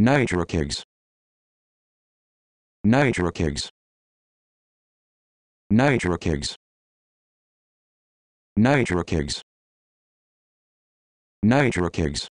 nitrokigs nitrokigs nitrokigs nitrokigs nitrokigs